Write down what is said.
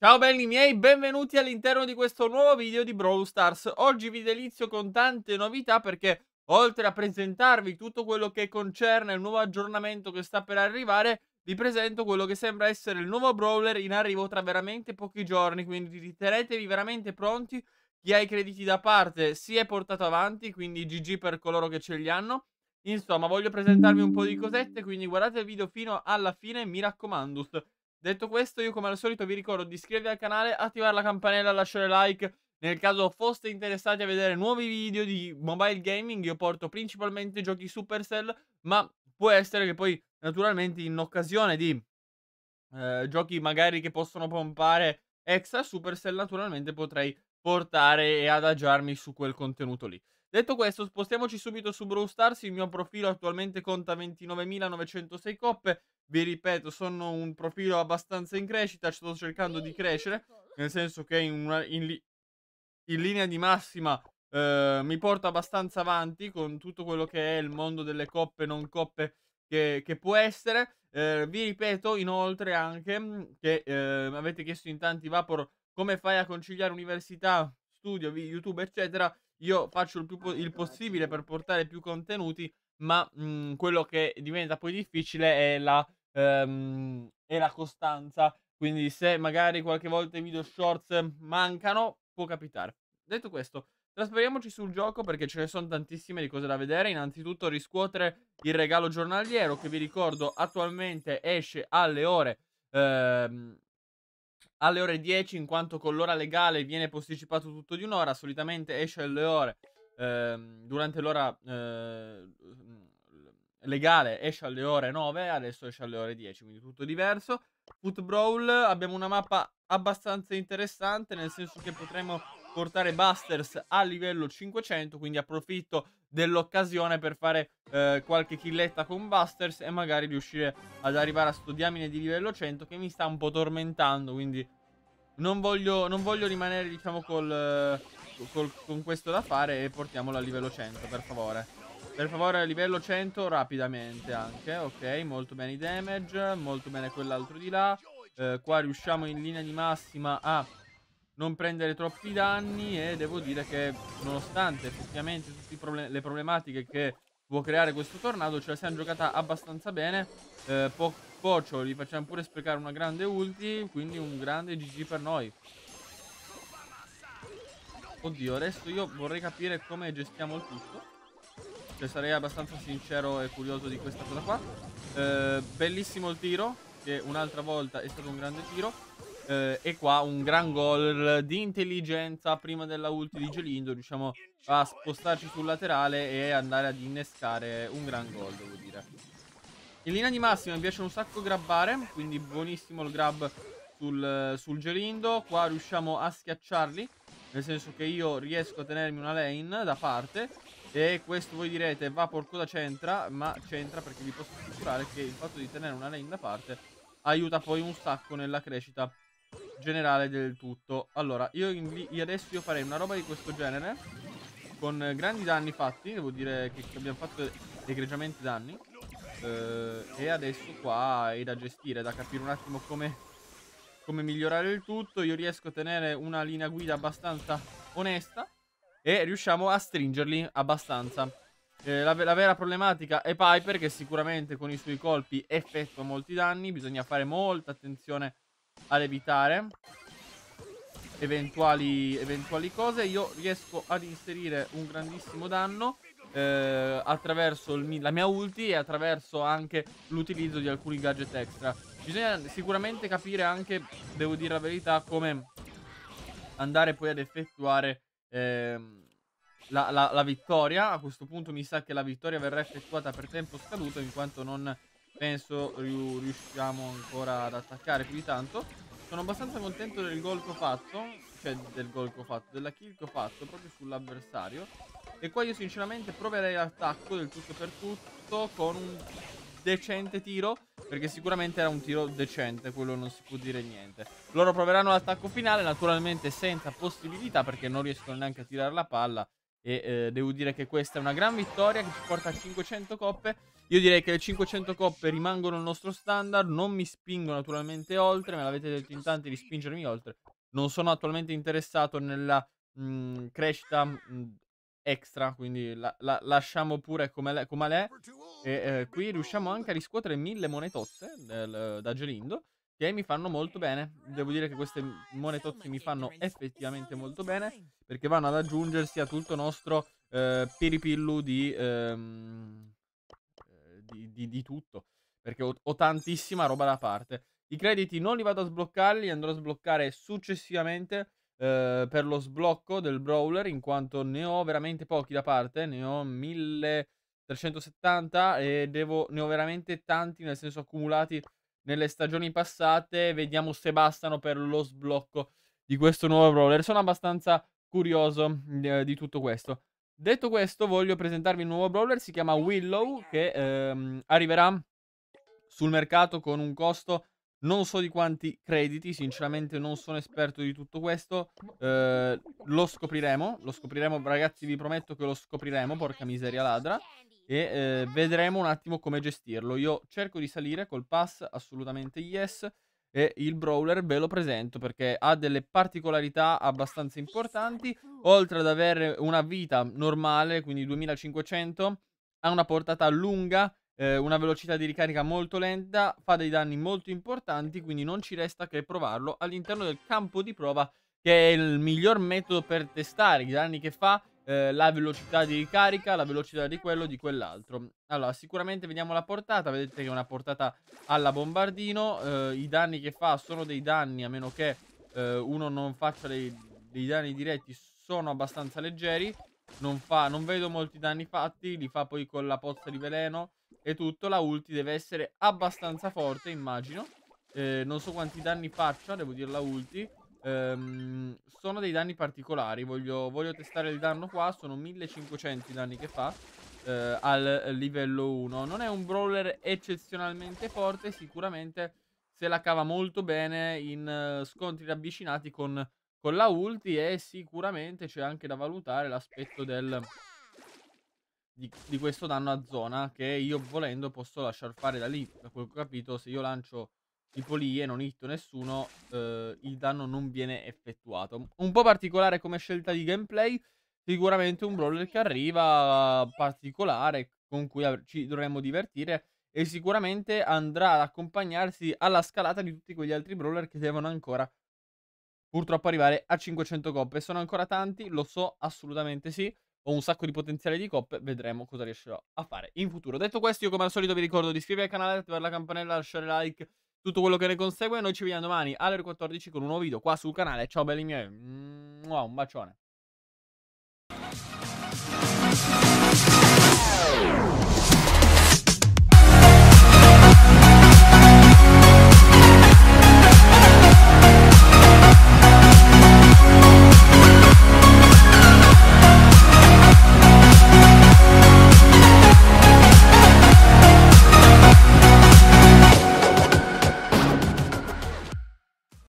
Ciao belli miei, benvenuti all'interno di questo nuovo video di Brawl Stars. Oggi vi delizio con tante novità perché oltre a presentarvi tutto quello che concerne il nuovo aggiornamento che sta per arrivare, vi presento quello che sembra essere il nuovo brawler in arrivo tra veramente pochi giorni, quindi ritenetevi veramente pronti chi ha i crediti da parte si è portato avanti, quindi GG per coloro che ce li hanno. Insomma, voglio presentarvi un po' di cosette, quindi guardate il video fino alla fine, mi raccomando. Detto questo, io come al solito vi ricordo di iscrivervi al canale, attivare la campanella, lasciare like nel caso foste interessati a vedere nuovi video di mobile gaming. Io porto principalmente giochi Supercell, ma può essere che poi naturalmente in occasione di eh, giochi magari che possono pompare extra Supercell, naturalmente potrei portare e adagiarmi su quel contenuto lì. Detto questo, spostiamoci subito su Brawl Stars. Il mio profilo attualmente conta 29.906 coppe. Vi ripeto, sono un profilo abbastanza in crescita. Sto cercando di crescere, certo. nel senso che in, una, in, li, in linea di massima eh, mi porto abbastanza avanti con tutto quello che è il mondo delle coppe, non coppe che, che può essere. Eh, vi ripeto inoltre anche che eh, avete chiesto in tanti Vapor come fai a conciliare università, studio, YouTube, eccetera, io faccio il, più po- il possibile per portare più contenuti, ma mh, mhmm, quello che diventa poi difficile è la, ehm, è la costanza. Quindi se magari qualche volta i video shorts mancano, può capitare. Detto questo, Trasferiamoci sul gioco perché ce ne sono tantissime di cose da vedere. Innanzitutto riscuotere il regalo giornaliero che vi ricordo attualmente esce alle ore ehm, alle ore 10 in quanto con l'ora legale viene posticipato tutto di un'ora, solitamente esce alle ore eh, durante l'ora eh, legale esce alle ore 9, adesso esce alle ore 10, quindi tutto diverso. Foot Brawl abbiamo una mappa abbastanza interessante, nel senso che potremmo portare Busters a livello 500, quindi approfitto dell'occasione per fare eh, qualche killetta con Busters e magari riuscire ad arrivare a sto diamine di livello 100 che mi sta un po' tormentando, quindi non voglio, non voglio rimanere diciamo col, eh, col, con questo da fare e portiamolo a livello 100 per favore. Per favore a livello 100 rapidamente anche, ok, molto bene i damage, molto bene quell'altro di là. Eh, qua riusciamo in linea di massima a non prendere troppi danni e devo dire che nonostante effettivamente tutte le problematiche che può creare questo tornado ce la siamo giocata abbastanza bene eh, po Pocio gli facciamo pure sprecare una grande ulti quindi un grande GG per noi Oddio adesso io vorrei capire come gestiamo il tutto cioè sarei abbastanza sincero e curioso di questa cosa qua eh, bellissimo il tiro che un'altra volta è stato un grande tiro eh, e qua un gran gol di intelligenza prima della ulti di Gelindo. Riusciamo a spostarci sul laterale e andare ad innescare un gran gol, devo dire. In linea di massima mi piace un sacco grabbare, quindi buonissimo il grab sul, sul Gelindo. Qua riusciamo a schiacciarli, nel senso che io riesco a tenermi una lane da parte. E questo voi direte, va porco c'entra, ma c'entra perché vi posso assicurare che il fatto di tenere una lane da parte aiuta poi un sacco nella crescita generale del tutto Allora, io, io adesso io farei una roba di questo genere Con grandi danni fatti Devo dire che abbiamo fatto egregiamente danni eh, E adesso qua è da gestire è Da capire un attimo come, come migliorare il tutto Io riesco a tenere una linea guida abbastanza onesta E riusciamo a stringerli abbastanza eh, la, la, vera problematica è Piper che sicuramente con i suoi colpi effettua molti danni Bisogna fare molta attenzione ad evitare eventuali, eventuali cose. Io riesco ad inserire un grandissimo danno eh, attraverso il, la mia ulti e attraverso anche l'utilizzo di alcuni gadget extra. Bisogna sicuramente capire anche, devo dire la verità, come andare poi ad effettuare eh, la, la, la vittoria. A questo punto mi sa che la vittoria verrà effettuata per tempo scaduto in quanto non penso riusciamo ancora ad attaccare più di tanto. Sono abbastanza contento del gol che ho fatto, cioè del gol che ho fatto, della kill che ho fatto proprio sull'avversario. E qua io sinceramente proverei l'attacco del tutto per tutto con un decente tiro, perché sicuramente era un tiro decente, quello non si può dire niente. Loro proveranno l'attacco finale, naturalmente senza possibilità perché non riescono neanche a tirare la palla e eh, devo dire che questa è una gran vittoria che ci porta a 500 coppe. Io direi che le 500 coppe rimangono il nostro standard, non mi spingo naturalmente oltre, me l'avete detto in tanti di spingermi oltre. Non sono attualmente interessato nella mh, mm, crescita mh, mm, extra, quindi la, la, lasciamo pure come l'è. E eh, qui riusciamo anche a riscuotere 1000 monetozze del, da Gelindo che mi fanno molto bene. Devo dire che queste monetozze mi fanno effettivamente molto bene perché vanno ad aggiungersi a tutto il nostro eh, piripillu di, ehm, eh, di, di, di, tutto perché ho, ho, tantissima roba da parte. I crediti non li vado a sbloccare, li andrò a sbloccare successivamente eh, per lo sblocco del brawler in quanto ne ho veramente pochi da parte, ne ho 1370 e devo, ne ho veramente tanti nel senso accumulati nelle stagioni passate. Vediamo se bastano per lo sblocco di questo nuovo brawler. Sono abbastanza curioso eh, di tutto questo. Detto questo, voglio presentarvi un nuovo brawler, si chiama Willow, che ehm, arriverà sul mercato con un costo non so di quanti crediti, sinceramente non sono esperto di tutto questo, eh, lo scopriremo, lo scopriremo ragazzi, vi prometto che lo scopriremo, porca miseria ladra, e eh, vedremo un attimo come gestirlo. Io cerco di salire col pass, assolutamente yes, e il brawler ve lo presento perché ha delle particolarità abbastanza importanti, oltre ad avere una vita normale, quindi 2500, ha una portata lunga, eh, una velocità di ricarica molto lenta, fa dei danni molto importanti, quindi non ci resta che provarlo all'interno del campo di prova che è il miglior metodo per testare i danni che fa, eh, la velocità di ricarica, la velocità di quello, di quell'altro. Allora, sicuramente vediamo la portata, vedete che è una portata alla bombardino, eh, i danni che fa sono dei danni, a meno che eh, uno non faccia dei, dei, danni diretti, sono abbastanza leggeri, non, fa, non vedo molti danni fatti, li fa poi con la pozza di veleno, e tutto, la ulti deve essere abbastanza forte, immagino. Eh, non so quanti danni faccia, devo dire la ulti. Ehm, sono dei danni particolari, voglio, voglio, testare il danno qua, sono 1500 i danni che fa eh, al livello 1. Non è un brawler eccezionalmente forte, sicuramente se la cava molto bene in uh, scontri ravvicinati con, con la ulti e sicuramente c'è anche da valutare l'aspetto del di, di, questo danno a zona che io volendo posso lasciar fare da lì. Da quel che ho capito, se io lancio tipo lì e non hitto nessuno, eh, il danno non viene effettuato. Un po' particolare come scelta di gameplay, sicuramente un brawler che arriva particolare, con cui ci dovremmo divertire e sicuramente andrà ad accompagnarsi alla scalata di tutti quegli altri brawler che devono ancora purtroppo arrivare a 500 coppe. Sono ancora tanti, lo so, assolutamente sì ho un sacco di potenziale di coppe, vedremo cosa riuscirò a fare in futuro. Detto questo, io come al solito vi ricordo di iscrivervi al canale, attivare la campanella, lasciare like, tutto quello che ne consegue. Noi ci vediamo domani alle ore 14 con un nuovo video qua sul canale. Ciao belli miei, un bacione.